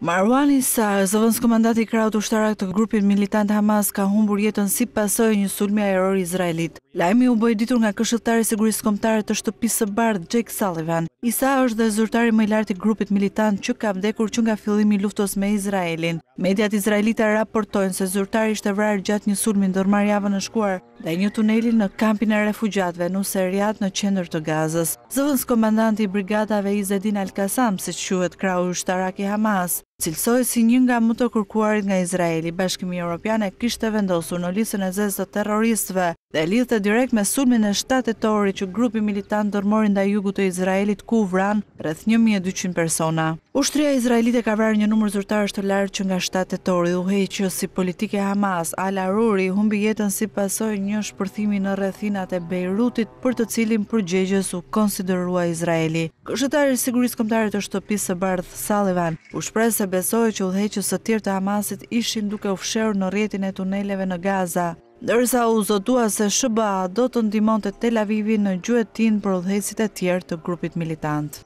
Marwan Issa, zëvëns komandati kraut u shtarak të grupin militant Hamas ka humbur jetën si pasoj një sulmi a erori Izraelit. Lajmi u bëjë ditur nga këshëtari sigurisë komtare të shtëpisë së bardë Jake Sullivan. Issa është dhe zërtari më i lartë i grupit militant që ka vdekur që nga fillimi luftos me Izraelin. Mediat Izraelita raportojnë se zërtari ishte vrarë gjatë një sulmi në dërmarjavë në shkuar dhe një tuneli në kampin e refugjatve në seriat në qendër të gazës. Zëvëns komandanti brigadave Izedin Al-Kasam, si që quet krau shtarak i Hamas, cilësoj si një nga më të kërkuarit nga Izraeli, bashkimi kishtë kishte vendosur në lisën e zezë të terroristëve dhe lidhë të direkt me sulmin e tori që grupi militant dërmorin da jugu të Izraelit ku vran rrëth 1200 persona. Ushtria Izraelite ka vrarë një numër zyrtar të lartë që nga 7 tetori u që si politike e Hamas. Al Aruri humbi jetën si pasojë një shpërthimi në rrethinat e Beirutit për të cilin përgjegjës u konsiderua Izraeli. Kryetari i Sigurisë Kombëtare të shtëpisë së bardhë Sullivan u shpreh se besohet që udhëheqës së tjerë të Hamasit ishin duke u fshehur në rrjetin e tuneleve në Gaza. Ndërsa u zotua se SHBA do të të Tel Avivin në gjuetin për udhëhecit e tjerë të grupit militant.